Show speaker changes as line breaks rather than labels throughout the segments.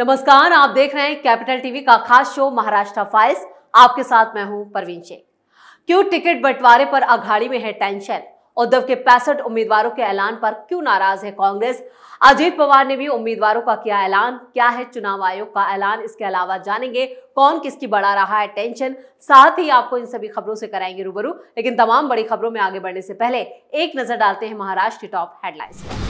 नमस्कार आप देख रहे हैं कैपिटल टीवी का खास शो महाराष्ट्र फाइल्स आपके साथ मैं हूं परवीन शेख क्यों टिकट बंटवारे पर अघाड़ी में है टेंशन उद्धव के पैंसठ उम्मीदवारों के ऐलान पर क्यों नाराज है कांग्रेस अजीत पवार ने भी उम्मीदवारों का किया ऐलान क्या है चुनाव आयोग का ऐलान इसके अलावा जानेंगे कौन किसकी बढ़ा रहा है टेंशन साथ ही आपको इन सभी खबरों से कराएंगे रूबरू लेकिन तमाम बड़ी खबरों में आगे बढ़ने से पहले एक नजर डालते हैं महाराष्ट्र की टॉप हेडलाइंस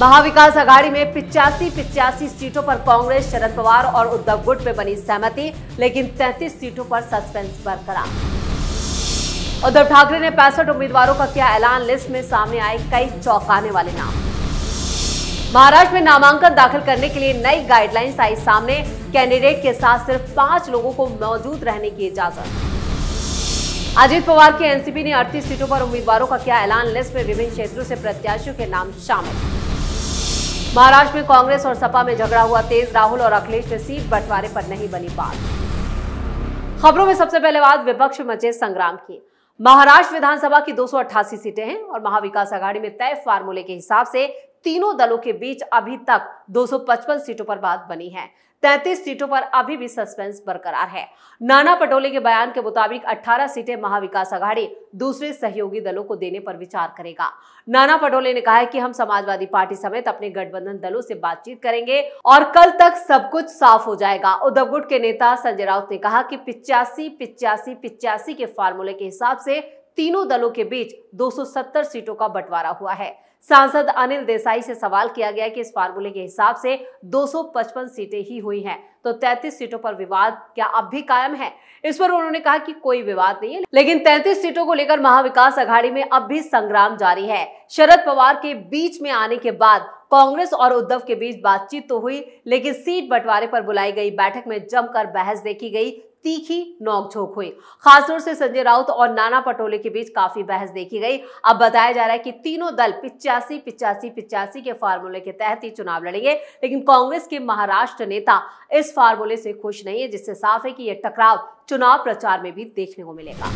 महाविकास आघाड़ी में पिचासी पिचासी सीटों पर कांग्रेस शरद पवार और उद्धव गुट में बनी सहमति लेकिन 33 सीटों पर सस्पेंस बरकरार उद्धव ठाकरे ने पैंसठ उम्मीदवारों का किया ऐलान लिस्ट में सामने आए कई चौंकाने वाले नाम महाराष्ट्र में नामांकन दाखिल करने के लिए नई गाइडलाइंस आई सामने कैंडिडेट के साथ सिर्फ पांच लोगों को मौजूद रहने की इजाजत अजीत पवार के एनसीपी ने अड़तीस सीटों पर उम्मीदवारों का किया ऐलान लिस्ट में विभिन्न क्षेत्रों से प्रत्याशियों के नाम शामिल महाराष्ट्र में कांग्रेस और सपा में झगड़ा हुआ तेज राहुल और अखिलेश में सीट बंटवारे पर नहीं बनी बात खबरों में सबसे पहले बात विपक्ष मचे संग्राम की महाराष्ट्र विधानसभा की दो सीटें हैं और महाविकास आघाड़ी में तय फार्मूले के हिसाब से तीनों दलों के बीच अभी तक 255 सीटों पर बात बनी है 33 सीटों पर अभी भी सस्पेंस बरकरार है नाना पटोले के बयान के मुताबिक 18 सीटें महाविकास आघाड़ी दूसरे सहयोगी दलों को देने पर विचार करेगा नाना पटोले ने कहा है कि हम समाजवादी पार्टी समेत अपने गठबंधन दलों से बातचीत करेंगे और कल तक सब कुछ साफ हो जाएगा उद्धव गुट के नेता संजय राउत ने कहा कि पिचासी पिचासी पिचासी के फार्मूले के हिसाब से तीनों दलों के बीच 270 सीटों का बंटवारा हुआ है सांसद अनिल देसाई से सवाल किया गया कि इस फार्मूले के हिसाब से 255 सीटें ही हुई हैं तो 33 सीटों पर विवाद क्या अब भी कायम है इस पर उन्होंने कहा कि कोई विवाद नहीं है लेकिन 33 सीटों को लेकर महाविकास अघाड़ी में अब भी संग्राम जारी है शरद पवार के बीच में आने के बाद कांग्रेस और उद्धव के बीच बातचीत तो हुई लेकिन सीट बंटवारे पर बुलाई गई बैठक में जमकर बहस देखी गई तीखी नोकझोंक हुई खासतौर से संजय राउत और नाना पटोले के बीच काफी बहस देखी गई अब बताया जा रहा है कि तीनों दल पिचासी पिचासी पिचासी के फार्मूले के तहत ही चुनाव लड़ेंगे लेकिन कांग्रेस के महाराष्ट्र नेता इस फार्मूले से खुश नहीं है जिससे साफ है कि यह टकराव चुनाव प्रचार में भी देखने को मिलेगा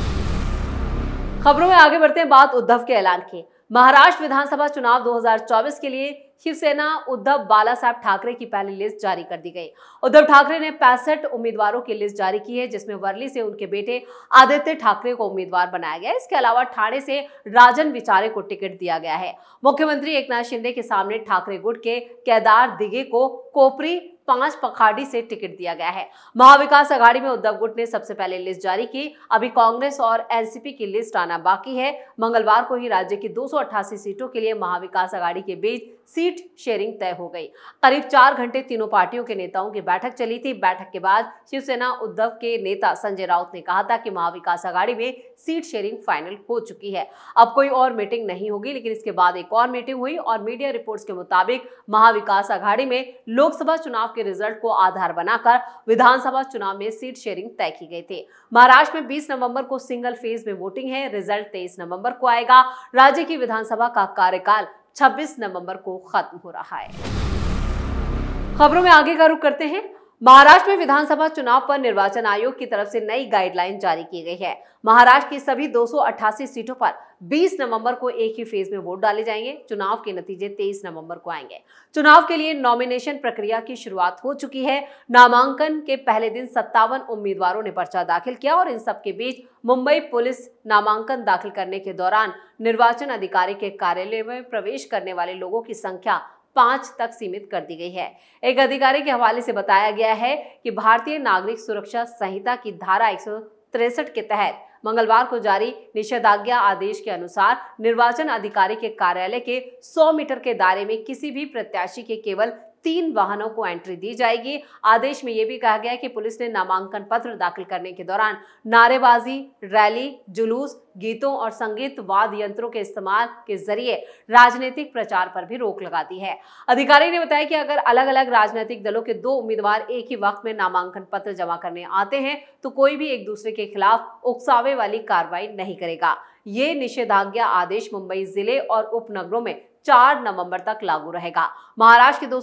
खबरों में आगे बढ़ते हैं बात उद्धव के ऐलान की महाराष्ट्र विधानसभा चुनाव 2024 के लिए शिवसेना उद्धव बाला साहब ठाकरे की पहली लिस्ट जारी कर दी गई उद्धव ठाकरे ने पैंसठ उम्मीदवारों की लिस्ट जारी की है जिसमें वर्ली से उनके बेटे आदित्य ठाकरे को उम्मीदवार बनाया गया इसके अलावा ठाणे से राजन विचारे को टिकट दिया गया है मुख्यमंत्री एक शिंदे के सामने ठाकरे गुट के केदार दिगे को कोपरी पांच पखाड़ी से टिकट दिया गया है महाविकास अघाड़ी में उद्धव गुट ने सबसे पहले लिस्ट जारी की अभी कांग्रेस और एनसीपी की लिस्ट आना बाकी है मंगलवार को ही राज्य की दो सीटों के लिए महाविकास अघाड़ी के बीच सीट शेयरिंग तय हो गई करीब चार घंटे तीनों पार्टियों के नेताओं की बैठक चली थी बैठक के बाद शिवसेना उद्धव के नेता संजय राउत ने कहा था कि महाविकास आघाड़ी में सीट शेयरिंग फाइनल हो चुकी है अब कोई और मीटिंग नहीं होगी लेकिन इसके बाद एक और मीटिंग हुई और मीडिया रिपोर्ट्स के मुताबिक महाविकास आघाड़ी में लोकसभा चुनाव के रिजल्ट को आधार बनाकर विधानसभा चुनाव में सीट शेयरिंग तय की गई थी महाराष्ट्र में बीस नवम्बर को सिंगल फेज में वोटिंग है रिजल्ट तेईस नवम्बर को आएगा राज्य की विधानसभा का कार्यकाल 26 नवंबर को खत्म हो रहा है खबरों में आगे का रुख करते हैं महाराष्ट्र में विधानसभा चुनाव पर निर्वाचन आयोग की तरफ से नई गाइडलाइन जारी की गई है महाराष्ट्र की सभी 288 सीटों पर 20 नवंबर को एक ही फेज में वोट डाले जाएंगे चुनाव के नतीजे 23 नवंबर को आएंगे चुनाव के लिए नॉमिनेशन प्रक्रिया की शुरुआत हो चुकी है नामांकन के पहले दिन सत्तावन उम्मीदवारों ने पर्चा दाखिल किया और इन सबके बीच मुंबई पुलिस नामांकन दाखिल करने के दौरान निर्वाचन अधिकारी के कार्यालय में प्रवेश करने वाले लोगों की संख्या पांच तक सीमित कर दी गई है एक अधिकारी के हवाले से बताया गया है कि भारतीय नागरिक सुरक्षा संहिता की धारा एक के तहत मंगलवार को जारी निषेधाज्ञा आदेश के अनुसार निर्वाचन अधिकारी के कार्यालय के 100 मीटर के दायरे में किसी भी प्रत्याशी के केवल तीन वाहनों को एंट्री दी जाएगी आदेश में यह भी कहा गया है कि पुलिस ने नामांकन पत्र दाखिल करने के दौरान नारेबाजी रैली जुलूस गीतों और संगीत वाद यंत्रों के इस्तेमाल के जरिए राजनीतिक प्रचार पर भी रोक लगा दी है अधिकारी ने बताया कि अगर अलग अलग राजनीतिक दलों के दो उम्मीदवार एक ही वक्त में नामांकन पत्र जमा करने आते हैं तो कोई भी एक दूसरे के खिलाफ उकसावे वाली कार्रवाई नहीं करेगा ये निषेधाज्ञा आदेश मुंबई जिले और उपनगरों में चार नवंबर तक लागू रहेगा महाराष्ट्र के दो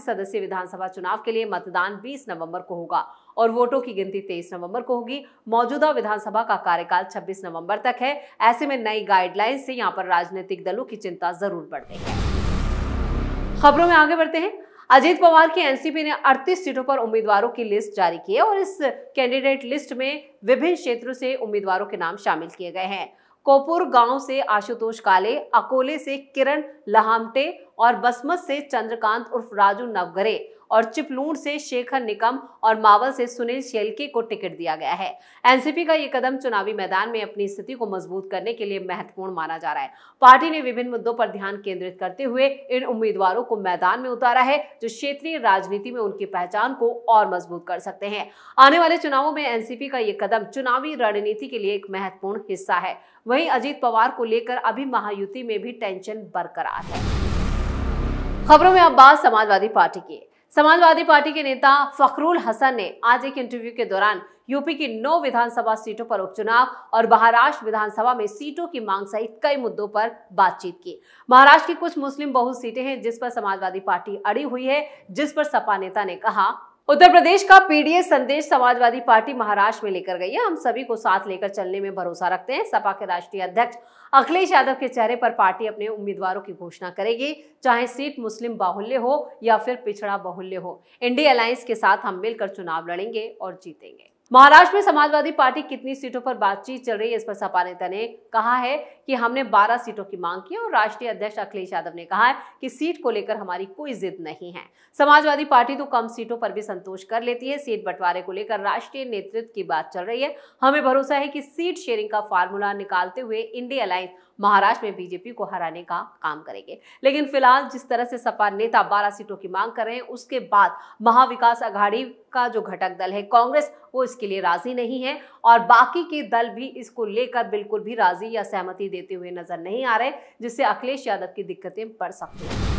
सदस्य विधानसभा चुनाव के लिए मतदान 20 नवंबर को होगा और वोटों की गिनती 23 नवंबर को होगी मौजूदा विधानसभा का कार्यकाल 26 नवंबर तक है ऐसे में नई गाइडलाइन से यहाँ पर राजनीतिक दलों की चिंता जरूर बढ़ गई है खबरों में आगे बढ़ते हैं अजीत पवार की एनसीपी ने 38 सीटों पर उम्मीदवारों की लिस्ट जारी की है और इस कैंडिडेट लिस्ट में विभिन्न क्षेत्रों से उम्मीदवारों के नाम शामिल किए गए हैं कोपुर गांव से आशुतोष काले अकोले से किरण लहामटे और बसमत से चंद्रकांत उर्फ राजू नवगरे और चिपलूण से शेखर निकम और मावल से सुनील शेलके को टिकट दिया गया है एनसीपी का ये कदम चुनावी मैदान में अपनी स्थिति को मजबूत करने के लिए महत्वपूर्ण माना जा रहा है पार्टी ने विभिन्न मुद्दों पर ध्यान केंद्रित करते हुए इन उम्मीदवारों को मैदान में उतारा है जो क्षेत्रीय राजनीति में उनकी पहचान को और मजबूत कर सकते हैं आने वाले चुनावों में एनसीपी का ये कदम चुनावी रणनीति के लिए एक महत्वपूर्ण हिस्सा है वहीं अजीत पवार को लेकर अभी महायुति में भी टेंशन बरकरार है खबरों में अब बात समाजवादी पार्टी की समाजवादी पार्टी के नेता फखरुल हसन ने आज एक इंटरव्यू के दौरान यूपी की नौ विधानसभा सीटों पर उपचुनाव और महाराष्ट्र विधानसभा में सीटों की मांग सहित कई मुद्दों पर बातचीत की महाराष्ट्र की कुछ मुस्लिम बहुल सीटें हैं जिस पर समाजवादी पार्टी अड़ी हुई है जिस पर सपा नेता ने कहा उत्तर प्रदेश का पीडीएस संदेश समाजवादी पार्टी महाराष्ट्र में लेकर गई है हम सभी को साथ लेकर चलने में भरोसा रखते हैं सपा के राष्ट्रीय अध्यक्ष अखिलेश यादव के चेहरे पर पार्टी अपने उम्मीदवारों की घोषणा करेगी चाहे सीट मुस्लिम बाहुल्य हो या फिर पिछड़ा बाहुल्य हो इंडिया अलायंस के साथ हम मिलकर चुनाव लड़ेंगे और जीतेंगे महाराष्ट्र में समाजवादी पार्टी कितनी सीटों पर बातचीत चल रही है इस पर सपा नेता ने कहा है कि हमने 12 सीटों की मांग की और राष्ट्रीय अध्यक्ष अखिलेश यादव ने कहा है कि सीट को लेकर हमारी कोई जिद नहीं है समाजवादी पार्टी तो कम सीटों पर भी संतोष कर लेती है सीट बंटवारे को लेकर राष्ट्रीय नेतृत्व की बात चल रही है हमें भरोसा है कि सीट शेयरिंग का फार्मूला निकालते हुए इंडिया अलायंस महाराष्ट्र में बीजेपी को हराने का काम करेंगे लेकिन फिलहाल जिस तरह से सपा नेता बारह सीटों की मांग कर रहे हैं उसके बाद महाविकास आघाड़ी का जो घटक दल है कांग्रेस वो इसके लिए राजी नहीं है और बाकी के दल भी इसको लेकर बिल्कुल भी राजी या सहमति देते हुए नजर नहीं आ रहे जिससे अखिलेश यादव की दिक्कतें बढ़ सकती हैं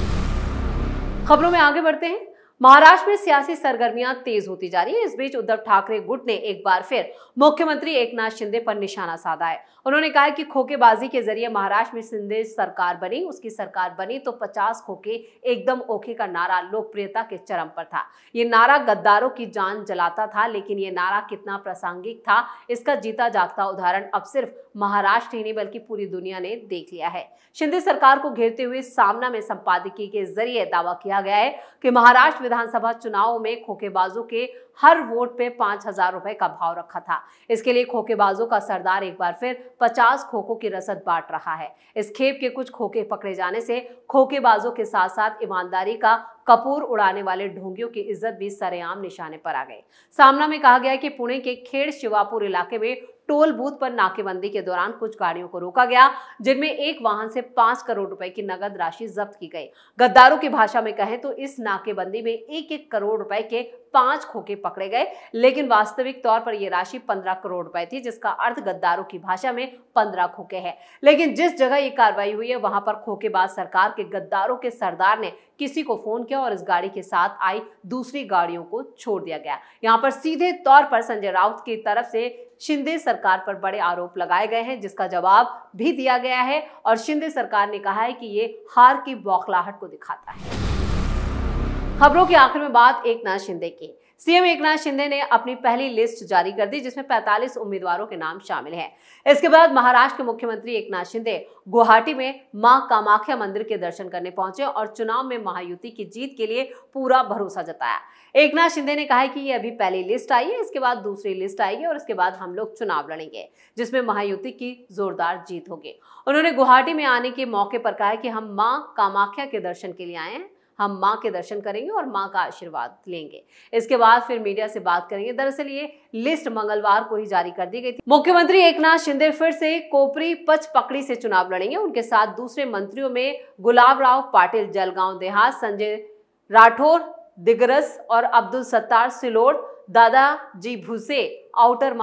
खबरों में आगे बढ़ते हैं महाराष्ट्र में सियासी सरगर्मियां तेज होती जा रही है इस बीच उद्धव ठाकरे गुट ने एक बार फिर मुख्यमंत्री एकनाथ शिंदे पर निशाना साधा है उन्होंने कहा कि खोखेबाजी के जरिए महाराष्ट्र में शिंदे सरकार बनी उसकी सरकार बनी तो 50 खोखे एकदम ओखे का नारा लोकप्रियता के चरम पर था ये नारा गद्दारों की जान जलाता था लेकिन ये नारा कितना प्रासंगिक था इसका जीता जागता उदाहरण अब सिर्फ महाराष्ट्र ही नहीं बल्कि पूरी दुनिया ने देख लिया है शिंदे सरकार को घेरते हुए सामना में संपादकीय के जरिए दावा किया गया है कि महाराष्ट्र विधानसभा चुनाव में खोखेबाजों के हर वोट पे पांच हजार रुपए का भाव रखा था इसके लिए खोखेबाजों का सरदार एक बार फिर पचास खोखों की रसद बांट रहा है इस खेप के कुछ खोखे पकड़े जाने से खोखेबाजों के साथ साथ ईमानदारी का कपूर उड़ाने वाले ढोंगियों की इज्जत भी सरेआम निशाने पर आ गई सामना में कहा गया कि पुणे के खेड़ शिवापुर इलाके में टोल बूथ पर नाकेबंदी के दौरान कुछ गाड़ियों को रोका गया जिनमें एक वाहन से पांच करोड़ रुपए की नगद राशि जब्त की गई गद्दारों की भाषा में कहें तो इस नाकेबंदी में एक एक करोड़ रुपए के पांच खोखे पकड़े गए लेकिन वास्तविक तौर पर यह राशि पंद्रह करोड़ रुपए थी जिसका अर्थ गद्दारों की भाषा में पंद्रह खोखे है लेकिन जिस जगह ये कार्रवाई हुई है वहां पर बाद सरकार के गद्दारों के सरदार ने किसी को फोन किया और इस गाड़ी के साथ आई दूसरी गाड़ियों को छोड़ दिया गया यहाँ पर सीधे तौर पर संजय राउत की तरफ से शिंदे सरकार पर बड़े आरोप लगाए गए हैं जिसका जवाब भी दिया गया है और शिंदे सरकार ने कहा है कि ये हार की बौखलाहट को दिखाता है खबरों के आखिर में बात एक नाथ शिंदे की सीएम एकनाथ शिंदे ने अपनी पहली लिस्ट जारी कर दी जिसमें 45 उम्मीदवारों के नाम शामिल हैं इसके बाद महाराष्ट्र के मुख्यमंत्री एकनाथ शिंदे गुवाहाटी में मां कामाख्या मंदिर के दर्शन करने पहुंचे और चुनाव में महायुति की जीत के लिए पूरा भरोसा जताया एकनाथ शिंदे ने कहा कि ये अभी पहली लिस्ट आई है इसके बाद दूसरी लिस्ट आएगी और इसके बाद हम लोग चुनाव लड़ेंगे जिसमें महायुति की जोरदार जीत होगी उन्होंने गुवाहाटी में आने के मौके पर कहा कि हम माँ कामाख्या के दर्शन के लिए आए हैं हम माँ के दर्शन करेंगे और माँ का आशीर्वाद लेंगे इसके बाद फिर मीडिया से बात करेंगे दरअसल ये लिस्ट मंगलवार को ही जारी कर दी गई थी मुख्यमंत्री एकनाथ शिंदे फिर से कोपरी पच पकड़ी से चुनाव लड़ेंगे उनके साथ दूसरे मंत्रियों में गुलाब राव पाटिल जलगांव देहात संजय राठौर दिग्रस और अब्दुल सत्तार सिलोड़ दादाजी भूसे आउटर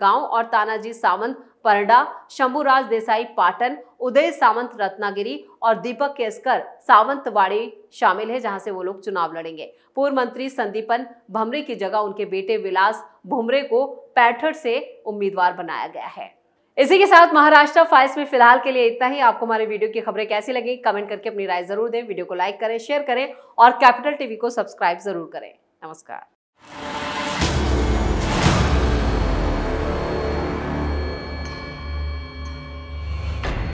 गांव और तानाजी सावंत परडा शंभुराज देसाई पाटन उदय सावंत रत्नागिरी और दीपक केसकर सावंतवाड़ी शामिल है जहां से वो लोग चुनाव लड़ेंगे पूर्व मंत्री संदीपन भमरे की जगह उनके बेटे विलास भुमरे को पैठर से उम्मीदवार बनाया गया है इसी के साथ महाराष्ट्र फाइल्स में फिलहाल के लिए इतना ही आपको हमारे वीडियो की खबरें कैसी लगी कमेंट करके अपनी राय जरूर दें वीडियो को लाइक करें शेयर करें और कैपिटल टीवी को सब्सक्राइब जरूर करें नमस्कार